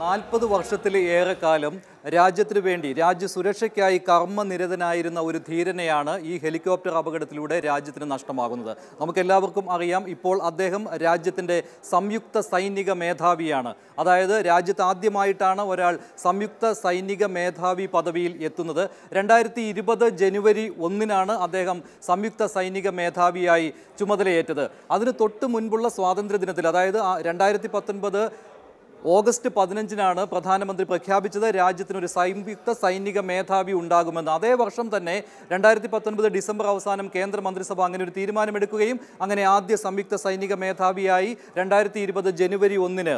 നാൽപ്പത് വർഷത്തിലേറെ കാലം രാജ്യത്തിനു വേണ്ടി രാജ്യസുരക്ഷയ്ക്കായി കർമ്മനിരതനായിരുന്ന ഒരു ധീരനെയാണ് ഈ ഹെലികോപ്റ്റർ അപകടത്തിലൂടെ രാജ്യത്തിന് നഷ്ടമാകുന്നത് നമുക്കെല്ലാവർക്കും അറിയാം ഇപ്പോൾ അദ്ദേഹം രാജ്യത്തിൻ്റെ സംയുക്ത സൈനിക മേധാവിയാണ് അതായത് രാജ്യത്ത് ആദ്യമായിട്ടാണ് ഒരാൾ സംയുക്ത സൈനിക മേധാവി പദവിയിൽ എത്തുന്നത് രണ്ടായിരത്തി ഇരുപത് ജനുവരി ഒന്നിനാണ് അദ്ദേഹം സംയുക്ത സൈനിക മേധാവിയായി ചുമതലയേറ്റത് അതിന് തൊട്ട് മുൻപുള്ള സ്വാതന്ത്ര്യ ദിനത്തിൽ അതായത് രണ്ടായിരത്തി പത്തൊൻപത് ഓഗസ്റ്റ് പതിനഞ്ചിനാണ് പ്രധാനമന്ത്രി പ്രഖ്യാപിച്ചത് രാജ്യത്തിനൊരു സംയുക്ത സൈനിക മേധാവി ഉണ്ടാകുമെന്ന് അതേ വർഷം തന്നെ രണ്ടായിരത്തി പത്തൊൻപത് ഡിസംബർ അവസാനം കേന്ദ്ര മന്ത്രിസഭ അങ്ങനെ ഒരു തീരുമാനമെടുക്കുകയും അങ്ങനെ ആദ്യ സംയുക്ത സൈനിക മേധാവിയായി രണ്ടായിരത്തി ഇരുപത് ജനുവരി ഒന്നിന്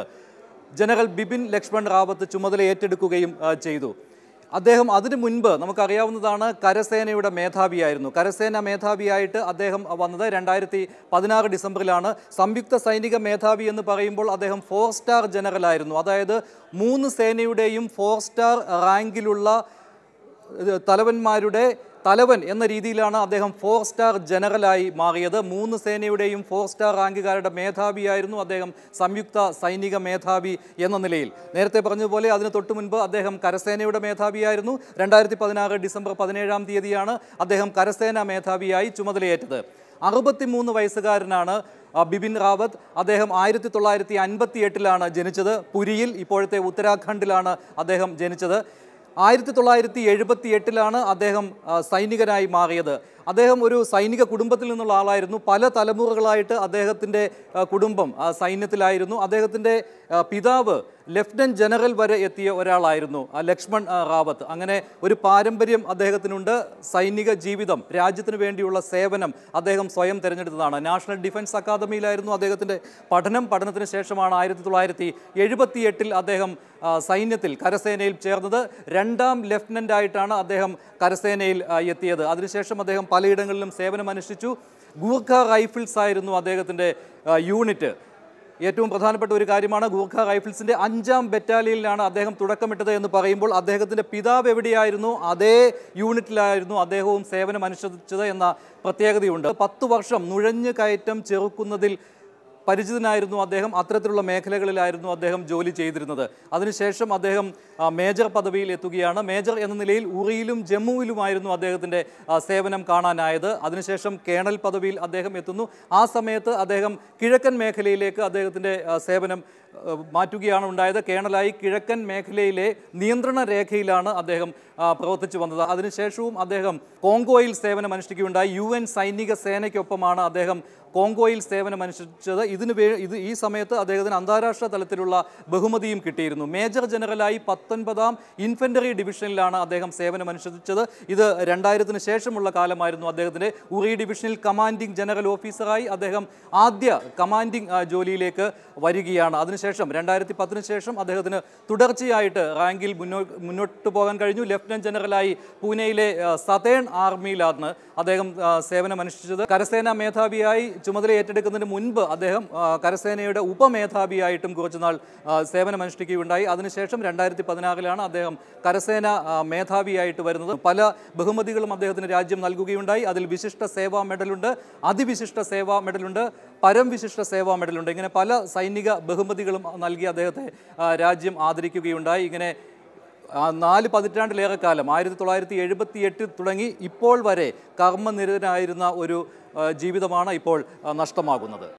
ജനറൽ ബിപിൻ ലക്ഷ്മൺ റാവത്ത് ചുമതല ഏറ്റെടുക്കുകയും ചെയ്തു അദ്ദേഹം അതിനു മുൻപ് നമുക്കറിയാവുന്നതാണ് കരസേനയുടെ മേധാവിയായിരുന്നു കരസേന മേധാവിയായിട്ട് അദ്ദേഹം വന്നത് രണ്ടായിരത്തി പതിനാറ് ഡിസംബറിലാണ് സംയുക്ത സൈനിക മേധാവി എന്ന് പറയുമ്പോൾ അദ്ദേഹം ഫോർ സ്റ്റാർ ജനറലായിരുന്നു അതായത് മൂന്ന് സേനയുടെയും ഫോർ സ്റ്റാർ റാങ്കിലുള്ള തലവന്മാരുടെ തലവൻ എന്ന രീതിയിലാണ് അദ്ദേഹം ഫോർ സ്റ്റാർ ജനറലായി മാറിയത് മൂന്ന് സേനയുടെയും ഫോർ സ്റ്റാർ റാങ്കുകാരുടെ മേധാവിയായിരുന്നു അദ്ദേഹം സംയുക്ത സൈനിക മേധാവി എന്ന നിലയിൽ നേരത്തെ പറഞ്ഞതുപോലെ അതിന് തൊട്ടു മുൻപ് അദ്ദേഹം കരസേനയുടെ മേധാവിയായിരുന്നു രണ്ടായിരത്തി പതിനാറ് ഡിസംബർ പതിനേഴാം തീയതിയാണ് അദ്ദേഹം കരസേന മേധാവിയായി ചുമതലയേറ്റത് മൂന്ന് വയസ്സുകാരനാണ് ബിപിൻ റാവത്ത് അദ്ദേഹം ആയിരത്തി തൊള്ളായിരത്തി അൻപത്തി എട്ടിലാണ് ജനിച്ചത് പുരിയിൽ ഇപ്പോഴത്തെ ഉത്തരാഖണ്ഡിലാണ് അദ്ദേഹം ജനിച്ചത് ആയിരത്തി തൊള്ളായിരത്തി എഴുപത്തി എട്ടിലാണ് അദ്ദേഹം സൈനികനായി മാറിയത് അദ്ദേഹം ഒരു സൈനിക കുടുംബത്തിൽ നിന്നുള്ള ആളായിരുന്നു പല തലമുറകളായിട്ട് അദ്ദേഹത്തിൻ്റെ കുടുംബം സൈന്യത്തിലായിരുന്നു അദ്ദേഹത്തിൻ്റെ പിതാവ് ലെഫ്റ്റനന്റ് ജനറൽ വരെ എത്തിയ ഒരാളായിരുന്നു ലക്ഷ്മൺ റാവത്ത് അങ്ങനെ ഒരു പാരമ്പര്യം അദ്ദേഹത്തിനുണ്ട് സൈനിക ജീവിതം രാജ്യത്തിന് വേണ്ടിയുള്ള സേവനം അദ്ദേഹം സ്വയം തിരഞ്ഞെടുത്തതാണ് നാഷണൽ ഡിഫൻസ് അക്കാദമിയിലായിരുന്നു അദ്ദേഹത്തിൻ്റെ പഠനം പഠനത്തിന് ശേഷമാണ് ആയിരത്തി തൊള്ളായിരത്തി എട്ടിൽ അദ്ദേഹം സൈന്യത്തിൽ കരസേനയിൽ ചേർന്നത് രണ്ടാം ലെഫ്റ്റനൻ്റ് ആയിട്ടാണ് അദ്ദേഹം കരസേനയിൽ എത്തിയത് അതിനുശേഷം അദ്ദേഹം പലയിടങ്ങളിലും സേവനമനുഷ്ഠിച്ചു ഗൂർഖ റൈഫിൾസ് ആയിരുന്നു അദ്ദേഹത്തിൻ്റെ യൂണിറ്റ് ഏറ്റവും പ്രധാനപ്പെട്ട ഒരു കാര്യമാണ് ഗൂർഖ റൈഫിൾസിൻ്റെ അഞ്ചാം ബറ്റാലിയനിലാണ് അദ്ദേഹം തുടക്കമിട്ടത് എന്ന് പറയുമ്പോൾ അദ്ദേഹത്തിൻ്റെ പിതാവ് എവിടെയായിരുന്നു അതേ യൂണിറ്റിലായിരുന്നു അദ്ദേഹവും സേവനം അനുഷ്ഠിച്ചത് എന്ന പ്രത്യേകതയുണ്ട് പത്ത് വർഷം നുഴഞ്ഞു കയറ്റം ചെറുക്കുന്നതിൽ പരിചിതനായിരുന്നു അദ്ദേഹം അത്തരത്തിലുള്ള മേഖലകളിലായിരുന്നു അദ്ദേഹം ജോലി ചെയ്തിരുന്നത് അതിനുശേഷം അദ്ദേഹം മേജർ പദവിയിൽ എത്തുകയാണ് മേജർ എന്ന നിലയിൽ ഉറിയിലും ജമ്മുവിലുമായിരുന്നു അദ്ദേഹത്തിൻ്റെ സേവനം കാണാനായത് അതിനുശേഷം കേണൽ പദവിയിൽ അദ്ദേഹം എത്തുന്നു ആ സമയത്ത് അദ്ദേഹം കിഴക്കൻ മേഖലയിലേക്ക് അദ്ദേഹത്തിൻ്റെ സേവനം മാറ്റുകയാണ് ഉണ്ടായത് കേണലായി കിഴക്കൻ മേഖലയിലെ നിയന്ത്രണ രേഖയിലാണ് അദ്ദേഹം പ്രവർത്തിച്ചു വന്നത് അതിനുശേഷവും അദ്ദേഹം കോങ്കോയിൽ സേവനം അനുഷ്ഠിക്കുകയുണ്ടായി യു എൻ സൈനിക സേനയ്ക്കൊപ്പമാണ് അദ്ദേഹം കോങ്കോയിൽ സേവനം അനുഷ്ഠിച്ചത് ഇതിന് ഇത് ഈ സമയത്ത് അദ്ദേഹത്തിന് അന്താരാഷ്ട്ര തലത്തിലുള്ള ബഹുമതിയും കിട്ടിയിരുന്നു മേജർ ജനറലായി പത്തൊൻപതാം ഇൻഫൻട്രി ഡിവിഷനിലാണ് അദ്ദേഹം സേവനമനുഷ്ഠിച്ചത് ഇത് രണ്ടായിരത്തിന് ശേഷമുള്ള കാലമായിരുന്നു അദ്ദേഹത്തിൻ്റെ ഉറി ഡിവിഷനിൽ കമാൻഡിംഗ് ജനറൽ ഓഫീസറായി അദ്ദേഹം ആദ്യ കമാൻഡിംഗ് ജോലിയിലേക്ക് വരികയാണ് അതിനുശേഷം രണ്ടായിരത്തി പത്തിന് ശേഷം അദ്ദേഹത്തിന് തുടർച്ചയായിട്ട് റാങ്കിൽ മുന്നോട്ട് പോകാൻ കഴിഞ്ഞു ലെഫ്റ്റനന്റ് ജനറലായി പൂനെയിലെ സതേൺ ആർമിയിലാണ് അദ്ദേഹം സേവനമനുഷ്ഠിച്ചത് കരസേനാ മേധാവിയായി ചുമതല ഏറ്റെടുക്കുന്നതിന് മുൻപ് അദ്ദേഹം അദ്ദേഹം കരസേനയുടെ ഉപമേധാവിയായിട്ടും കുറച്ചുനാൾ സേവനമനുഷ്ഠിക്കുകയുണ്ടായി അതിനുശേഷം രണ്ടായിരത്തി പതിനാറിലാണ് അദ്ദേഹം കരസേന മേധാവിയായിട്ട് വരുന്നത് പല ബഹുമതികളും അദ്ദേഹത്തിന് രാജ്യം നൽകുകയുണ്ടായി അതിൽ വിശിഷ്ട സേവാ മെഡലുണ്ട് അതിവിശിഷ്ട സേവാ മെഡലുണ്ട് പരം വിശിഷ്ട സേവാ മെഡലുണ്ട് ഇങ്ങനെ പല സൈനിക ബഹുമതികളും നൽകി അദ്ദേഹത്തെ രാജ്യം ആദരിക്കുകയുണ്ടായി ഇങ്ങനെ നാല് പതിറ്റാണ്ടിലേറെ കാലം ആയിരത്തി തൊള്ളായിരത്തി എഴുപത്തി എട്ടിൽ തുടങ്ങി ഇപ്പോൾ വരെ കർമ്മനിരതനായിരുന്ന ഒരു ജീവിതമാണ് ഇപ്പോൾ നഷ്ടമാകുന്നത്